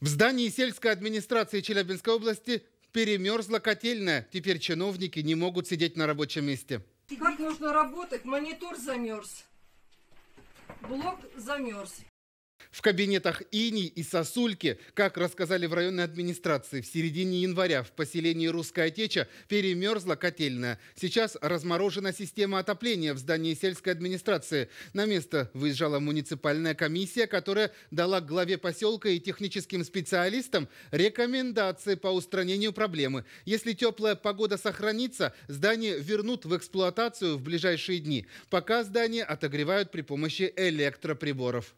В здании сельской администрации Челябинской области перемерзла котельная. Теперь чиновники не могут сидеть на рабочем месте. Как можно работать? Монитор замерз. Блок замерз. В кабинетах Ини и Сосульки, как рассказали в районной администрации, в середине января в поселении Русская Теча перемерзла котельная. Сейчас разморожена система отопления в здании сельской администрации. На место выезжала муниципальная комиссия, которая дала главе поселка и техническим специалистам рекомендации по устранению проблемы. Если теплая погода сохранится, здание вернут в эксплуатацию в ближайшие дни. Пока здание отогревают при помощи электроприборов.